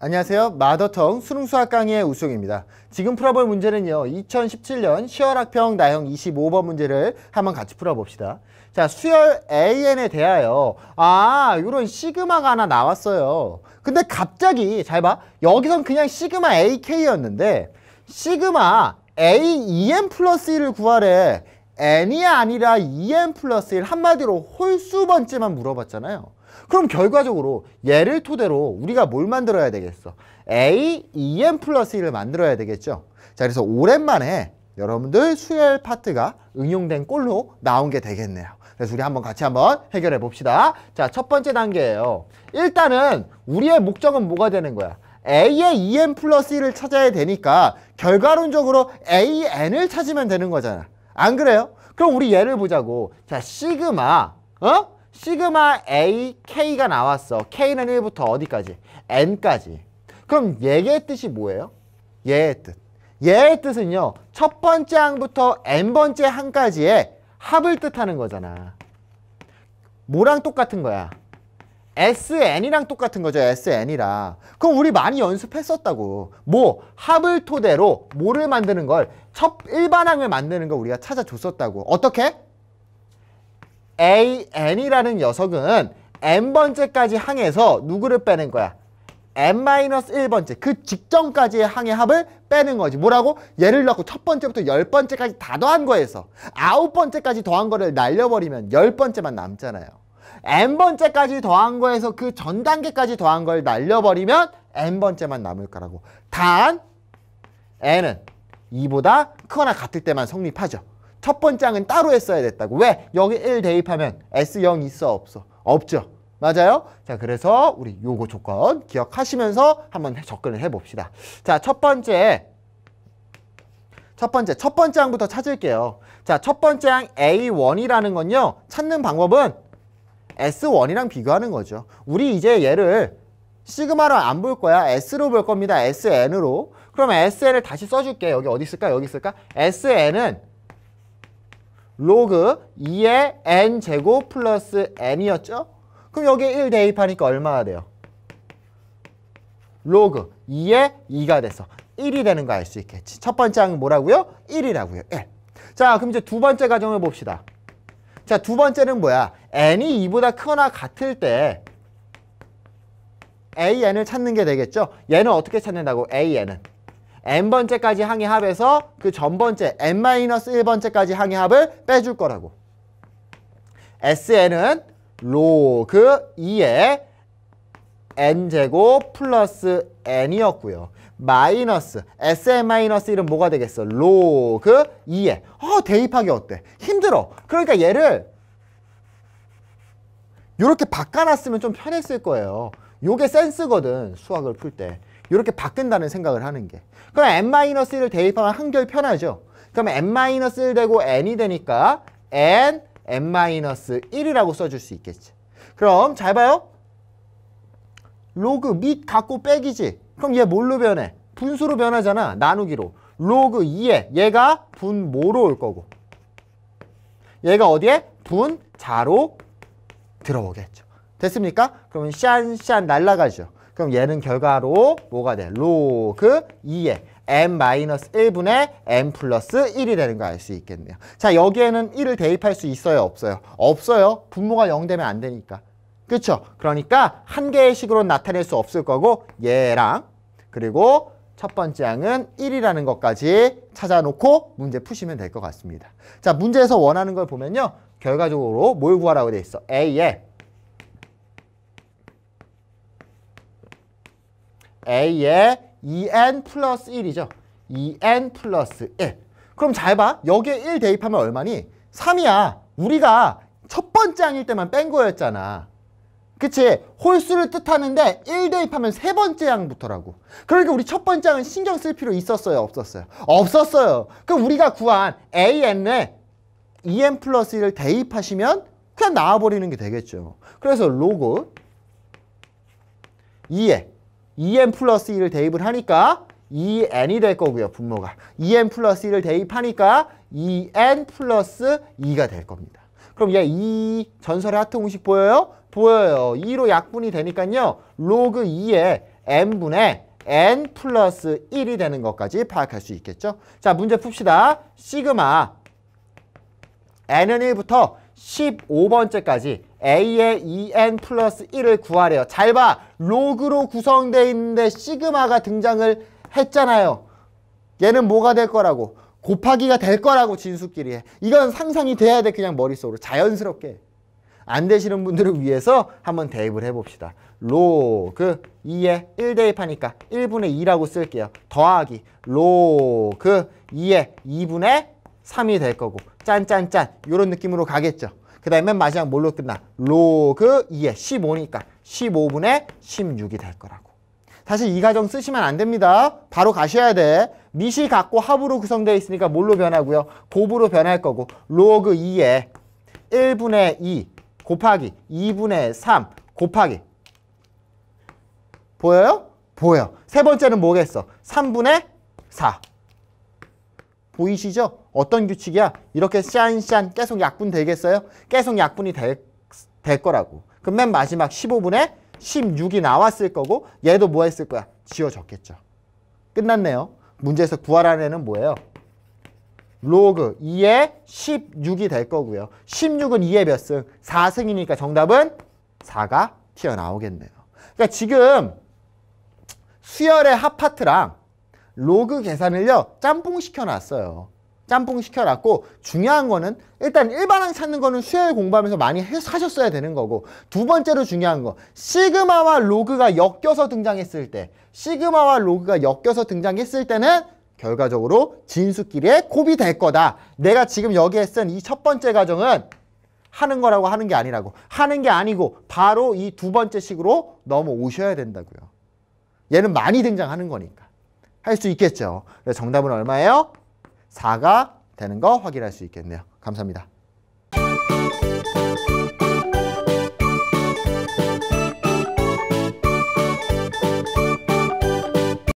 안녕하세요. 마더텅 수능수학 강의의 우수입니다 지금 풀어볼 문제는요. 2017년 시0 학평 나형 25번 문제를 한번 같이 풀어봅시다. 자, 수열 AN에 대하여 아, 요런 시그마가 하나 나왔어요. 근데 갑자기 잘 봐. 여기선 그냥 시그마 AK였는데 시그마 AEN 플러스 1을 구하래. N이 아니라 EN 플러스 1 한마디로 홀수 번째만 물어봤잖아요. 그럼 결과적으로 얘를 토대로 우리가 뭘 만들어야 되겠어? A, EM 플러스 1을 만들어야 되겠죠. 자, 그래서 오랜만에 여러분들 수열 파트가 응용된 꼴로 나온 게 되겠네요. 그래서 우리 한번 같이 한번 해결해 봅시다. 자, 첫 번째 단계예요. 일단은 우리의 목적은 뭐가 되는 거야? A의 EM 플러스 1을 찾아야 되니까 결과론적으로 AN을 찾으면 되는 거잖아. 안 그래요? 그럼 우리 얘를 보자고. 자, 시그마, 어? 시그마 AK가 나왔어. K는 1부터 어디까지? N까지. 그럼 얘의 뜻이 뭐예요? 얘의 뜻. 얘의 뜻은요. 첫 번째 항부터 N번째 항까지의 합을 뜻하는 거잖아. 뭐랑 똑같은 거야? SN이랑 똑같은 거죠. SN이랑. 그럼 우리 많이 연습했었다고. 뭐 합을 토대로 뭐를 만드는 걸 첫 일반항을 만드는 걸 우리가 찾아줬었다고. 어떻게? AN이라는 녀석은 N번째까지 항에서 누구를 빼는 거야? N-1번째 그 직전까지의 항의 합을 빼는 거지 뭐라고? 예를 넣고 첫 번째부터 열 번째까지 다 더한 거에서 아홉 번째까지 더한 거를 날려버리면 열 번째만 남잖아요 N번째까지 더한 거에서 그 전 단계까지 더한 걸 날려버리면 N번째만 남을 거라고 단 N은 이보다 크거나 같을 때만 성립하죠 첫 번장은 따로 했어야 됐다고. 왜? 여기 1 대입하면 S0 있어 없어? 없죠. 맞아요? 자, 그래서 우리 요거 조건 기억하시면서 한번 접근을 해봅시다. 자, 첫 번째. 첫 번째, 첫 번째 항부터 찾을게요. 자, 첫 번째 항 A1이라는 건요. 찾는 방법은 S1이랑 비교하는 거죠. 우리 이제 얘를 시그마로 안 볼 거야. S로 볼 겁니다. SN으로. 그럼 SN을 다시 써줄게. 여기 어디 있을까? 여기 있을까? SN은 로그 2의 n제곱 플러스 n이었죠? 그럼 여기에 1 대입하니까 얼마가 돼요? 로그 2의 2가 돼서 1이 되는 거 알 수 있겠지. 첫 번째 항은 뭐라고요? 1이라고요. 1. 자, 그럼 이제 두 번째 가정을 봅시다. 자, 두 번째는 뭐야? n이 2보다 크거나 같을 때 an을 찾는 게 되겠죠? 얘는 어떻게 찾는다고? an은 n번째까지 항의 합에서 그 전번째 n-1번째까지 항의 합을 빼줄 거라고. sn은 로그 2에 n제곱 플러스 n이었고요. 마이너스 sn-1은 뭐가 되겠어? 로그 2에 어, 대입하기 어때? 힘들어. 그러니까 얘를 이렇게 바꿔놨으면 좀 편했을 거예요. 요게 센스거든 수학을 풀 때. 이렇게 바뀐다는 생각을 하는 게 그럼 n-1을 대입하면 한결 편하죠 그럼 n-1 대고 n이 되니까 n, n-1이라고 써줄 수 있겠지 그럼 잘 봐요 로그 밑 갖고 빼기지 그럼 얘 뭘로 변해? 분수로 변하잖아 나누기로 로그 2에 얘가 분모로 올 거고 얘가 어디에? 분자로 들어오겠죠 됐습니까? 그러면 샨샨 날라가죠 그럼 얘는 결과로 뭐가 돼? 로그 2에 n-1분의 n 플러스 1이 되는 거 알 수 있겠네요. 자 여기에는 1을 대입할 수 있어요? 없어요? 없어요. 분모가 0 되면 안 되니까. 그렇죠? 그러니까 한 개의 식으로 나타낼 수 없을 거고 얘랑 그리고 첫 번째 항은 1이라는 것까지 찾아놓고 문제 푸시면 될 것 같습니다. 자 문제에서 원하는 걸 보면요. 결과적으로 뭘 구하라고 돼 있어? A에 A의 2n e 플러스 1이죠. 2n e 플러스 1. 그럼 잘 봐. 여기에 1 대입하면 얼마니? 3이야. 우리가 첫 번째 항일 때만 뺀 거였잖아. 그치? 홀수를 뜻하는데 1 대입하면 세 번째 항부터라고. 그러니까 우리 첫 번째 항은 신경 쓸 필요 있었어요? 없었어요? 없었어요. 그럼 우리가 구한 an에 2n e 플러스 1을 대입하시면 그냥 나와버리는 게 되겠죠. 그래서 로그 2에 2n e 플러스 1을 대입을 하니까 2n이 e 될 거고요. 분모가. 2n e 플러스 1을 대입하니까 2n 플러스 2가 될 겁니다. 그럼 얘 2 전설의 하트 공식 보여요? 보여요. 2로 약분이 되니까요. 로그 2에 n분의 n 플러스 1이 되는 것까지 파악할 수 있겠죠. 자, 문제 풉시다. 시그마 n은 1부터 15번째까지 A의 2N e 플러스 1을 구하래요. 잘 봐. 로그로 구성되어 있는데 시그마가 등장을 했잖아요. 얘는 뭐가 될 거라고? 곱하기가 될 거라고 진수끼리 해. 이건 상상이 돼야 돼 그냥 머릿속으로 자연스럽게. 안 되시는 분들을 위해서 한번 대입을 해봅시다. 로그 2에 1 대입하니까 1분의 2라고 쓸게요. 더하기 로그 2에 2분의 3이 될 거고 짠짠짠 이런 느낌으로 가겠죠. 그 다음에 마지막 뭘로 끝나? 로그 2에 15니까 15분의 16이 될 거라고. 사실 이 가정 쓰시면 안 됩니다. 바로 가셔야 돼. 미시 갖고 합으로 구성되어 있으니까 뭘로 변하고요? 곱으로 변할 거고 로그 2에 1분의 2 곱하기 2분의 3 곱하기 보여요? 보여. 세 번째는 뭐겠어? 3분의 4. 보이시죠? 어떤 규칙이야? 이렇게 짠짠 계속 약분 되겠어요? 계속 약분이 될, 될 거라고. 그럼 맨 마지막 15분에 16이 나왔을 거고 얘도 뭐 했을 거야? 지워졌겠죠. 끝났네요. 문제에서 구하라는 애는 뭐예요? 로그 2에 16이 될 거고요. 16은 2에 몇 승? 4승이니까 정답은 4가 튀어나오겠네요. 그러니까 지금 수열의 합파트랑 로그 계산을요. 짬뽕 시켜놨어요. 짬뽕 시켜놨고 중요한 거는 일단 일반항 찾는 거는 수요 공부하면서 많이 하셨어야 되는 거고 두 번째로 중요한 거 시그마와 로그가 엮여서 등장했을 때 시그마와 로그가 엮여서 등장했을 때는 결과적으로 진수끼리의 곱이 될 거다. 내가 지금 여기에 쓴 이 첫 번째 과정은 하는 거라고 하는 게 아니라고 하는 게 아니고 바로 이 두 번째 식으로 넘어오셔야 된다고요. 얘는 많이 등장하는 거니까 할 수 있겠죠. 그래서 정답은 얼마예요? 4가 되는 거 확인할 수 있겠네요. 감사합니다.